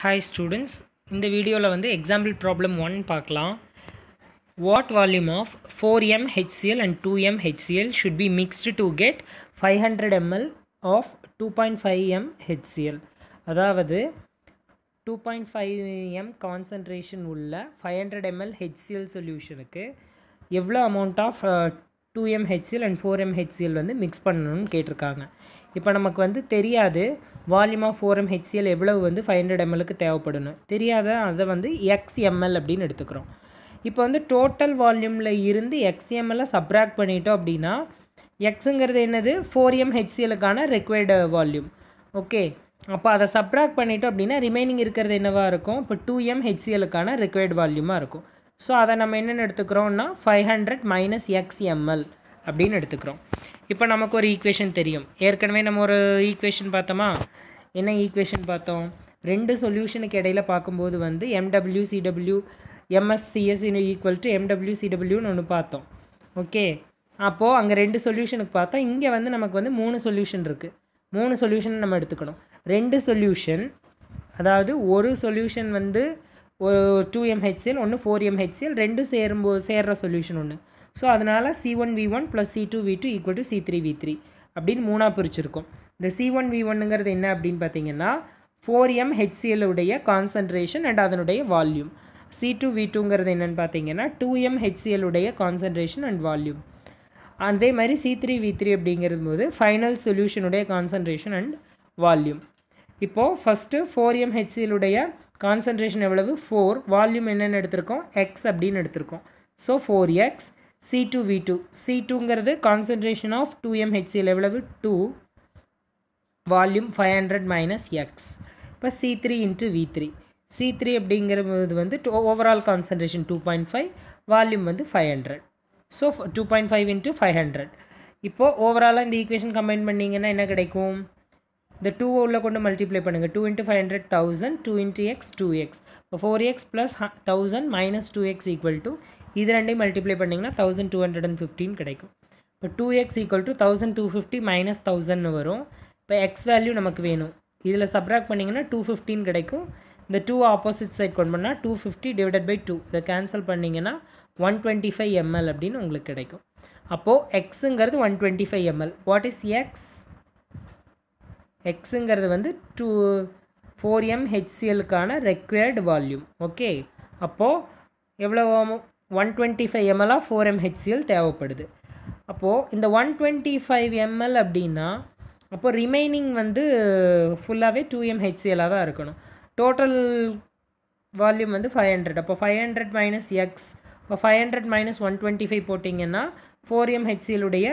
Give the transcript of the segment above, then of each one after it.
hi students இந்த வீடியோவில் வந்து எக்ஸாம்பிள் ப்ராப்ளம் ஒன் பார்க்கலாம் what volume of four M HCL and two M HCL should be mixed to get five hundred ML of two point five M HCL அதாவது two point five M concentration உள்ள five hundred ML HCL சொல்யூஷனுக்கு எவ்வளோ amount of two M M HCL and four M HCL வந்து mix பண்ணணும்னு கேட்டிருக்காங்க இப்போ நமக்கு வந்து தெரியாது வால்யூம் ஆஃப் ஃபோர் எம்ஹெச்சிஎல் எவ்வளவு வந்து ஃபைவ் ஹண்ட்ரட் எம்எலுக்கு தேவைப்படணும் தெரியாத அதை வந்து எக்ஸ்எம்எல் அப்படின்னு எடுத்துக்கிறோம் இப்போ வந்து டோட்டல் வால்யூமில் இருந்து எக்ஸ் எம்எல்லை சப்ராக்ட் பண்ணிட்டோம் அப்படின்னா எக்ஸுங்கிறது என்னது ஃபோர் எம்ஹெச்சிஎலுக்கான ரெக்வயர்டு வால்யூம் ஓகே அப்போ அதை சப்ராக்ட் பண்ணிட்டோம் அப்படின்னா ரிமைனிங் இருக்கிறது என்னவாக இருக்கும் இப்போ டூ எம் எம்ஹெச்சிஎலுக்கான ரெக்வயர்டு வால்யூமாக இருக்கும் ஸோ அதை நம்ம என்னென்னு எடுத்துக்கிறோம்னா five hundred minus X ML அப்படின்னு எடுத்துக்கிறோம் இப்போ நமக்கு ஒரு ஈக்குவேஷன் தெரியும் ஏற்கனவே நம்ம ஒரு ஈக்குவேஷன் பார்த்தோமா என்ன ஈக்குவேஷன் பார்த்தோம் ரெண்டு சொல்யூஷனுக்கு இடையில பார்க்கும்போது வந்து MW CW MSCS equal to MW சிடபிள்யூன்னு ஒன்று பார்த்தோம் ஓகே அப்போது அங்கே ரெண்டு சொல்யூஷனுக்கு பார்த்தோம் இங்கே வந்து நமக்கு வந்து மூணு சொல்யூஷன் இருக்குது மூணு சொல்யூஷன் நம்ம எடுத்துக்கணும் ரெண்டு சொல்யூஷன் அதாவது ஒரு சொல்யூஷன் வந்து ஒரு டூ எம்ஹெச்சிஎல் ஒன்று ஃபோர் எம்ஹெச்சிஎல் ரெண்டும் சேரும்போ சேர்கிற சொல்யூஷன் ஒன்று ஸோ அதனால் C one V one plus C two V two equal to C three V three அப்படின்னு மூணாக பிரிச்சிருக்கோம் இந்த சி ஒன் வி ஒன்னுங்கிறது என்ன அப்படின்னு பார்த்தீங்கன்னா ஃபோர் எம் ஹெச்சிஎலுடைய கான்சன்ட்ரேஷன் அண்ட் அதனுடைய வால்யூம் சி டூ வி டூங்கிறது என்னென்னு பார்த்தீங்கன்னா டூ எம் ஹெச்சிஎலுடைய கான்சன்ட்ரேஷன் அண்ட் வால்யூம் அதே மாதிரி சி த்ரீ வி த்ரீ அப்படிங்கிறது போது ஃபைனல் சொல்யூஷனுடைய கான்சன்ட்ரேஷன் அண்ட் வால்யூம் இப்போது ஃபஸ்ட்டு ஃபோர் எம் ஹெச்சிஎலுடைய கான்சன்ட்ரேஷன் எவ்வளவு ஃபோர் வால்யூம் என்னென்னு எடுத்திருக்கோம் எக்ஸ் அப்படின்னு எடுத்திருக்கோம் so four X C two V two C டூங்கிறது concentration of two M HCL எவ்வளவு two volume five hundred minus X இப்போ C three into V three C three அப்படிங்கிறது வந்து two overall concentration two point five volume வந்து five hundred so two point five into five hundred இப்போது ஓவராலாக இந்த equation combine பண்ணிங்கன்னா என்ன கிடைக்கும் இந்த டூவை உள்ளே கொண்டு மல்டிப்ளை பண்ணுங்கள் two into five hundred thousand two into X two X இப்போ four X plus thousand minus two X equal to இது ரெண்டையும் மல்டிப்ளை பண்ணிங்கன்னா thousand two hundred and fifty கிடைக்கும் இப்போ two X equal to thousand two fifty minus தௌசண்ட்னு வரும் இப்போ X value நமக்கு வேணும் இதில் சப்ராக்ட் பண்ணிங்கன்னா டூ ஃபிஃப்டின் கிடைக்கும் இந்த டூ ஆப்போசிட் சைட் கொண்டு பண்ணால் two fifty divided by two இதை கேன்சல் பண்ணிங்கன்னா ஒன் டுவெண்ட்டி ஃபைவ் எம்எல் அப்படின்னு உங்களுக்கு கிடைக்கும் அப்போது எக்ஸுங்கிறது one twenty five ML what is X எக்ஸுங்கிறது வந்து டூ ஃபோர் எம் ஹெச்சிஎலுக்கான ரெக்வயர்டு வால்யூம் ஓகே அப்போது எவ்வளோ ஒன் டுவெண்ட்டி ஃபைவ் எம்எல்லாக ஃபோர் எம் ஹெச்சிஎல் தேவைப்படுது அப்போது இந்த ஒன் டுவெண்ட்டி ஃபைவ் எம்எல் அப்படின்னா அப்போது ரிமைனிங் வந்து ஃபுல்லாகவே டூ எம் ஹெச்சிஎலாக தான் இருக்கணும் டோட்டல் வால்யூம் வந்து ஃபைவ் ஹண்ட்ரட் அப்போ ஃபைவ் ஹண்ட்ரட் மைனஸ் எக்ஸ் இப்போ five hundred minus one twenty five போட்டிங்கன்னா ஃபோர் எம் ஹெச்சிஎலுடைய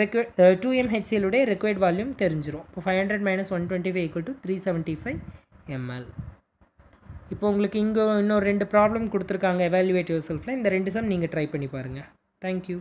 ரெக்வே டூ எம்ஹெச்சியலுடைய ரெக்வைர்ட் வால்யூம் தெரிஞ்சிடும் இப்போ five hundred minus one twenty five equal to three seventy five ML இப்போ உங்களுக்கு இங்கே இன்னொரு ரெண்டு ப்ராப்ளம் கொடுத்துருக்காங்க எவாலுவேட் யோர் செல்ஃபில் இந்த ரெண்டு சம் நீங்கள் ட்ரை பண்ணி பாருங்கள் தேங்க்யூ